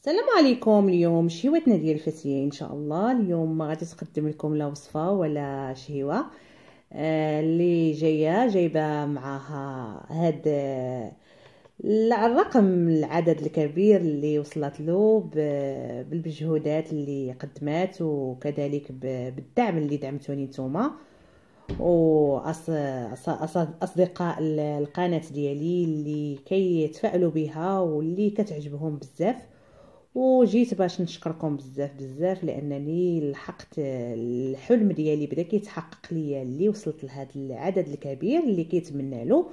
السلام عليكم اليوم شهيوتنا ديال الفتيه ان شاء الله اليوم ما غادي تقدم لكم لا وصفه ولا شهيوه آه، اللي آه جايه جايبه معاها هاد آه، الرقم العدد الكبير اللي وصلت له بالمجهودات اللي قدمات وكذلك بالدعم اللي دعمتوني نتوما واصدقاء القناه ديالي اللي كيتفائلوا بها واللي كتعجبهم بزاف وجيت باش نشكركم بزاف بزاف لانني لحقت الحلم ديالي بدا كيتحقق ليا اللي وصلت لهذا العدد الكبير اللي كيتمنى له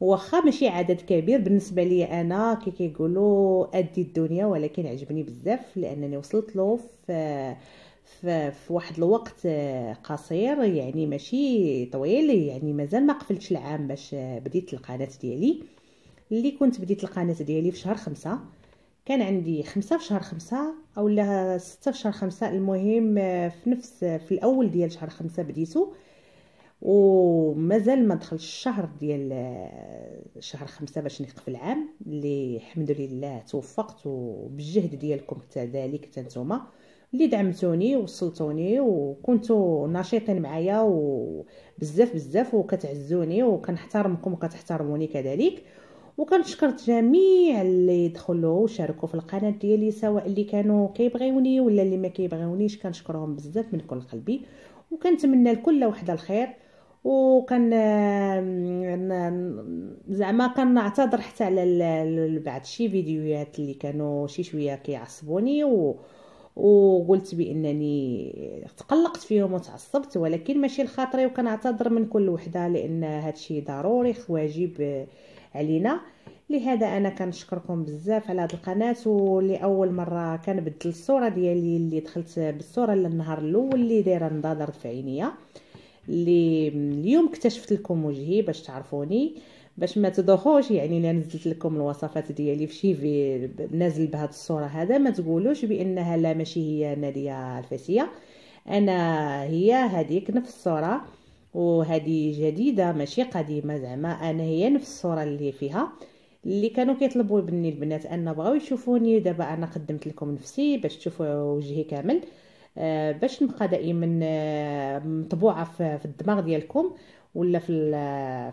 واخا ماشي عدد كبير بالنسبه لي انا كي كيقولوا ادي الدنيا ولكن عجبني بزاف لانني وصلت له في في واحد الوقت قصير يعني ماشي طويل يعني مازال ما قفلتش العام باش بديت القناه ديالي اللي كنت بديت القناه ديالي في شهر خمسة كان عندي خمسة في شهر خمسة أو لا ستة في شهر خمسة المهم آه، في نفس آه، في الأول ديال شهر خمسة بديتو ومازال ما دخل الشهر ديال آه، شهر خمسة باش نقفل العام اللي الحمد لله توفقت وبالجهد ديالكم كذلك تنتوما اللي دعمتوني وصلتوني وكنتوا نشيطين معايا وبزاف بزاف وكتعزوني وكنحترمكم وكتحترموني كذلك وكنشكر جميع اللي دخلوا وشاركوا في القناه ديالي سواء اللي كانوا كيبغيوني ولا اللي ما كيبغيونيش كنشكرهم بزاف من كل قلبي وكنتمنى لكل وحده الخير وكان زعما كنعتذر حتى على بعض شي فيديوهات اللي كانوا شي شويه كيعصبوني و... وقلت بانني تقلقت فيهم وتعصبت ولكن ماشي لخاطري وكنعتذر من كل وحده لان هادشي ضروري واجب علينا لهذا انا كنشكركم بزاف على هذه القناه ولاول مره كنبدل الصوره ديالي اللي دخلت بالصوره للنهار الاول اللي دايره نضادرت في عينيا اللي اليوم اكتشفت لكم وجهي باش تعرفوني باش ما تدوخوش يعني الا نزلت لكم الوصفات ديالي في شي في نازل بهاد الصوره هذا ما تقولوش بانها لا ماشي هي ناديه الفاسيه انا هي هذيك نفس الصوره وهذه جديده ماشي قديمه زعما انا هي نفس الصوره اللي فيها اللي كانوا كيطلبوا مني البنات ان بغاو يشوفوني دابا انا قدمت لكم نفسي باش تشوفوا وجهي كامل آه باش نبقى دائما آه مطبوعه في, في الدماغ ديالكم ولا في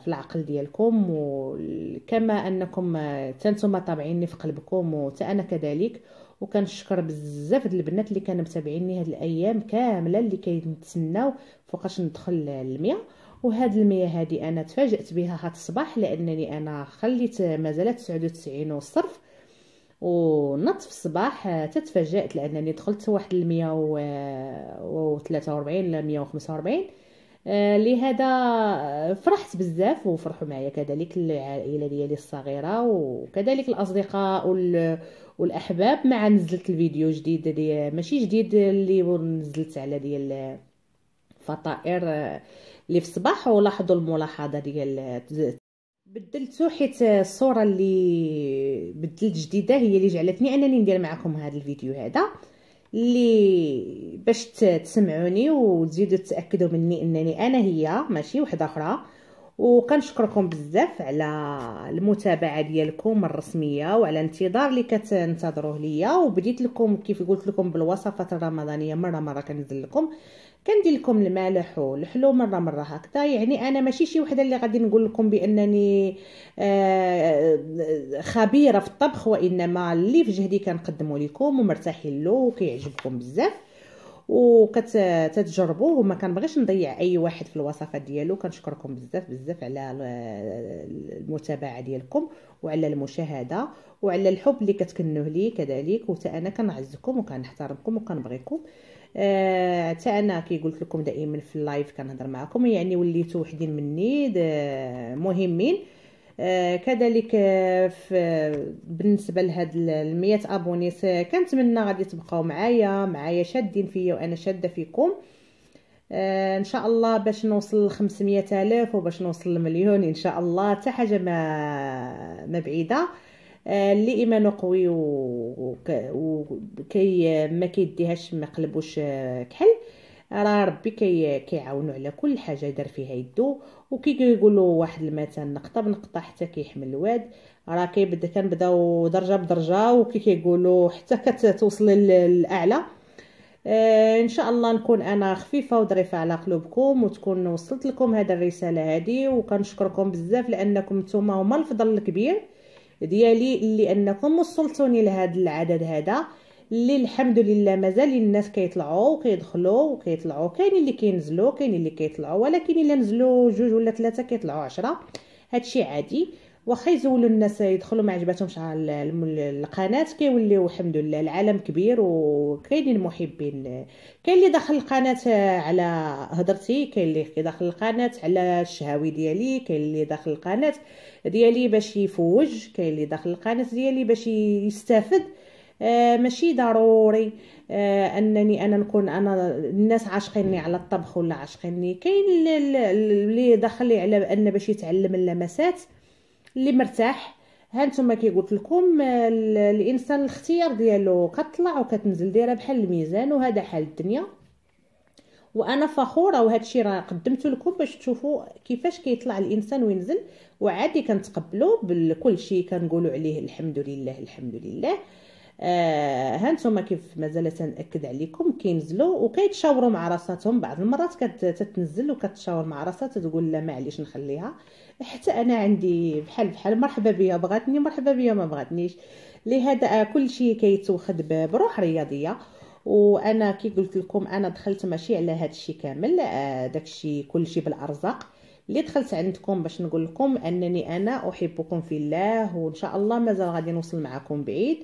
في العقل ديالكم وكما انكم آه، تنتم طابعيني في قلبكم وتا انا كذلك وكنشكر بزاف د البنات اللي كانوا متابعيني هاد الايام كامله اللي كيتسناو فوقاش ندخل للميا وهاد المية هادي انا تفاجأت بها هاد الصباح لانني انا خليت مازالت 99 وصرف في الصباح تتفاجأت لانني دخلت واحد المية و 43 ل 145 آه، لهذا آه، فرحت بزاف وفرحوا معايا كذلك العائله ديالي الصغيره وكذلك الاصدقاء والاحباب مع نزلت الفيديو جديد دي ماشي جديد اللي نزلت على ديال فطائر آه، اللي في الصباح ولاحظوا الملاحظه ديال بدلتو حيت الصوره اللي بدلت جديده هي اللي جعلتني انني ندير معكم هذا الفيديو هذا اللي باش تسمعوني وتزيدوا تتاكدوا مني انني انا هي ماشي وحده اخرى وكنشكركم بزاف على المتابعه ديالكم الرسميه وعلى الانتظار اللي كتنتظروه ليا وبديت لكم كيف قلت لكم بالوصفات الرمضانيه مره مره كنزل لكم كندير لكم المالح والحلو مره مره هكذا يعني انا ماشي شي وحده اللي غادي نقول لكم بانني آه، خبيره في الطبخ وانما اللي في جهدي كنقدمه لكم ومرتاحين له وكيعجبكم بزاف وكتتجربوه وما كنبغيش نضيع اي واحد في الوصفات ديالو كنشكركم بزاف بزاف على المتابعه ديالكم وعلى المشاهده وعلى الحب اللي كتكنوه لي كذلك وتا انا كنعزكم وكنحترمكم وكنبغيكم آه، حتى آه انا كي قلت لكم دائما في اللايف كنهضر معكم يعني وليتو وحدين مني مهمين آه كذلك آه، في بالنسبه لهاد ال ابونيس آه، كنتمنى غادي تبقاو معايا معايا شادين فيا وانا شاده فيكم آه ان شاء الله باش نوصل ل 500 الف وباش نوصل لمليون ان شاء الله حتى حاجه ما ما بعيده آه، اللي ايمانه قوي وكي ما كيديهاش ما قلبوش آه، كحل راه ربي كي كيعاونو على كل حاجه يدير فيها يدو كيقولوا واحد المثل نقطه بنقطه حتى كيحمل الواد راه كيبدا كنبداو درجه بدرجه وكي كيقولوا حتى كتوصل للاعلى آه ان شاء الله نكون انا خفيفه وظريفه على قلوبكم وتكون وصلت لكم هذه الرساله هذه وكنشكركم بزاف لانكم نتوما هما الفضل الكبير ديالي لانكم وصلتوني لهذا العدد هذا اللي الحمد لله مازال الناس كيطلعوا وكيدخلوا وكيطلعوا كاين اللي كينزلوا كاين اللي كيطلعوا ولكن الا نزلوا جوج ولا ثلاثه كيطلعوا عشرة هادشي عادي واخا يزولوا الناس يدخلوا ما عجباتهمش على القناه كيوليو الحمد لله العالم كبير وكاينين محبين كاين اللي دخل القناه على هضرتي كاين اللي داخل القناه على الشهاوي ديالي كاين اللي دخل القناه ديالي باش يفوج كاين اللي دخل القناه ديالي باش يستافد آه ماشي ضروري آه انني انا نكون انا الناس عاشقيني على الطبخ ولا عاشقيني كاين اللي دخل على ان باش يتعلم اللمسات اللي مرتاح هانتوما كي قلت لكم الانسان الاختيار ديالو كطلع وكتنزل دايره بحال الميزان وهذا حال الدنيا وانا فخوره وهذا الشيء راه قدمته لكم باش تشوفوا كيفاش كيطلع الانسان وينزل وعادي كنتقبلوا بكل شيء كنقولوا عليه الحمد لله الحمد لله آه هانتوما كيف مازال تنأكد عليكم كينزلوا وكيتشاوروا مع راساتهم بعض المرات كتتنزل وكتشاور مع راسها تقول لا معليش نخليها حتى انا عندي بحال بحال مرحبا بيا بغاتني مرحبا بيا ما بغاتنيش لهذا كل شيء كيتوخد بروح رياضيه وانا كي قلت لكم انا دخلت ماشي على هذا الشيء كامل آه، داكشي كلشي بالارزاق اللي دخلت عندكم باش نقول لكم انني انا احبكم في الله وان شاء الله مازال غادي نوصل معكم بعيد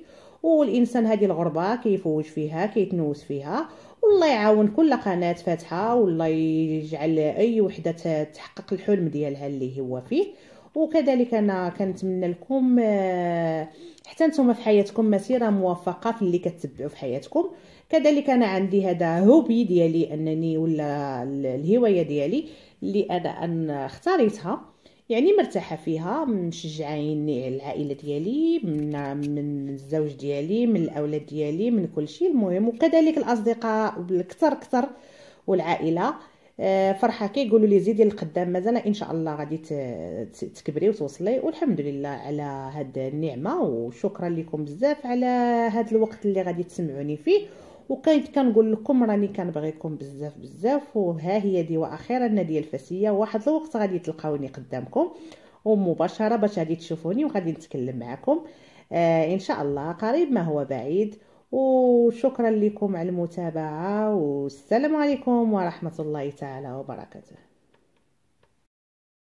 والانسان هذه الغربه كيفوج فيها كيتنوس فيها والله يعاون كل قناه فاتحه والله يجعل اي وحده تحقق الحلم ديالها اللي هو فيه وكذلك انا كنتمنى لكم آه، حتى نتوما في حياتكم مسيره موفقه في اللي كتبعوا في حياتكم كذلك انا عندي هذا هوبي ديالي انني ولا الهوايه ديالي اللي انا اختاريتها يعني مرتاحه فيها مشجعيني العائله ديالي من من الزوج ديالي من الاولاد ديالي من كل شيء المهم وكذلك الاصدقاء بالكثر كثر والعائله آه، فرحه كيقولوا لي زيدي للقدام مازال ان شاء الله غادي تكبري وتوصلي والحمد لله على هذه النعمه وشكرا لكم بزاف على هذا الوقت اللي غادي تسمعوني فيه وكنت كنقول لكم راني كنبغيكم بزاف بزاف وها هي دي واخيرا ناديه الفاسيه واحد الوقت غادي تلقاوني قدامكم ومباشره باش غادي تشوفوني وغادي نتكلم معكم آه ان شاء الله قريب ما هو بعيد وشكرا لكم على المتابعه والسلام عليكم ورحمه الله تعالى وبركاته